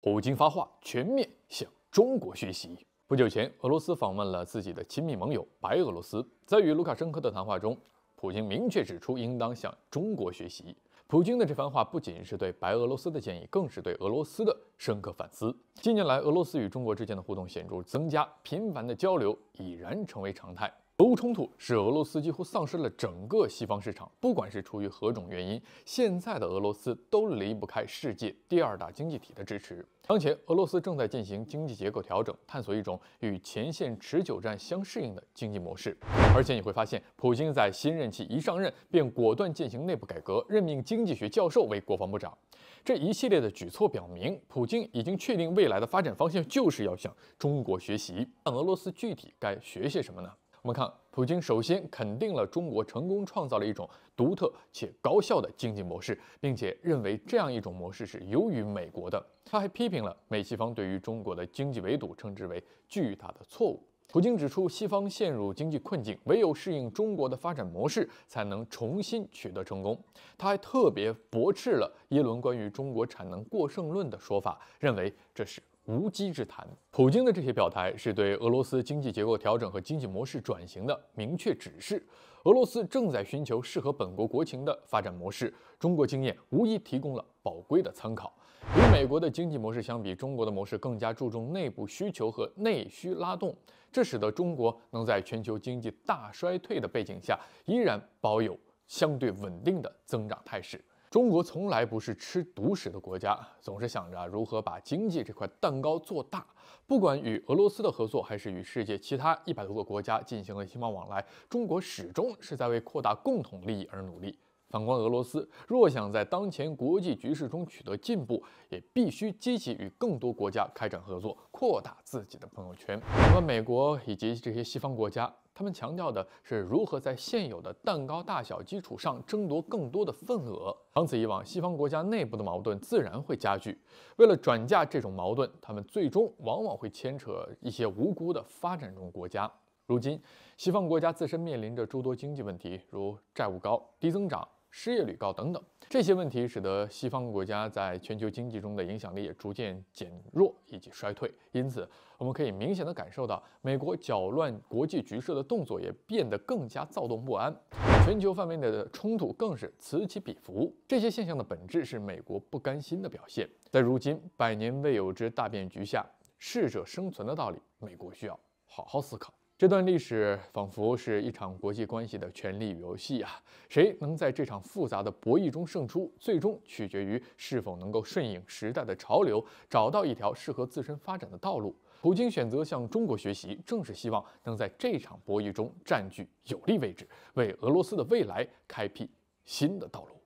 普京发话，全面向中国学习。不久前，俄罗斯访问了自己的亲密盟友白俄罗斯，在与卢卡申科的谈话中，普京明确指出应当向中国学习。普京的这番话不仅是对白俄罗斯的建议，更是对俄罗斯的深刻反思。近年来，俄罗斯与中国之间的互动显著增加，频繁的交流已然成为常态。俄乌冲突使俄罗斯几乎丧失了整个西方市场。不管是出于何种原因，现在的俄罗斯都离不开世界第二大经济体的支持。当前，俄罗斯正在进行经济结构调整，探索一种与前线持久战相适应的经济模式。而且你会发现，普京在新任期一上任便果断进行内部改革，任命经济学教授为国防部长。这一系列的举措表明，普京已经确定未来的发展方向就是要向中国学习。但俄罗斯具体该学些什么呢？我们看，普京首先肯定了中国成功创造了一种独特且高效的经济模式，并且认为这样一种模式是优于美国的。他还批评了美西方对于中国的经济围堵，称之为巨大的错误。普京指出，西方陷入经济困境，唯有适应中国的发展模式，才能重新取得成功。他还特别驳斥了耶伦关于中国产能过剩论的说法，认为这是。无稽之谈。普京的这些表态是对俄罗斯经济结构调整和经济模式转型的明确指示。俄罗斯正在寻求适合本国国情的发展模式，中国经验无疑提供了宝贵的参考。与美国的经济模式相比，中国的模式更加注重内部需求和内需拉动，这使得中国能在全球经济大衰退的背景下依然保有相对稳定的增长态势。中国从来不是吃独食的国家，总是想着如何把经济这块蛋糕做大。不管与俄罗斯的合作，还是与世界其他一百多个国家进行了经贸往来，中国始终是在为扩大共同利益而努力。反观俄罗斯，若想在当前国际局势中取得进步，也必须积极与更多国家开展合作，扩大自己的朋友圈，么，美国以及这些西方国家。他们强调的是如何在现有的蛋糕大小基础上争夺更多的份额。长此以往，西方国家内部的矛盾自然会加剧。为了转嫁这种矛盾，他们最终往往会牵扯一些无辜的发展中国家。如今，西方国家自身面临着诸多经济问题，如债务高、低增长。失业率高，等等这些问题，使得西方国家在全球经济中的影响力也逐渐减弱以及衰退。因此，我们可以明显的感受到，美国搅乱国际局势的动作也变得更加躁动不安，全球范围内的冲突更是此起彼伏。这些现象的本质是美国不甘心的表现。在如今百年未有之大变局下，适者生存的道理，美国需要好好思考。这段历史仿佛是一场国际关系的权力游戏啊！谁能在这场复杂的博弈中胜出，最终取决于是否能够顺应时代的潮流，找到一条适合自身发展的道路。普京选择向中国学习，正是希望能在这场博弈中占据有利位置，为俄罗斯的未来开辟新的道路。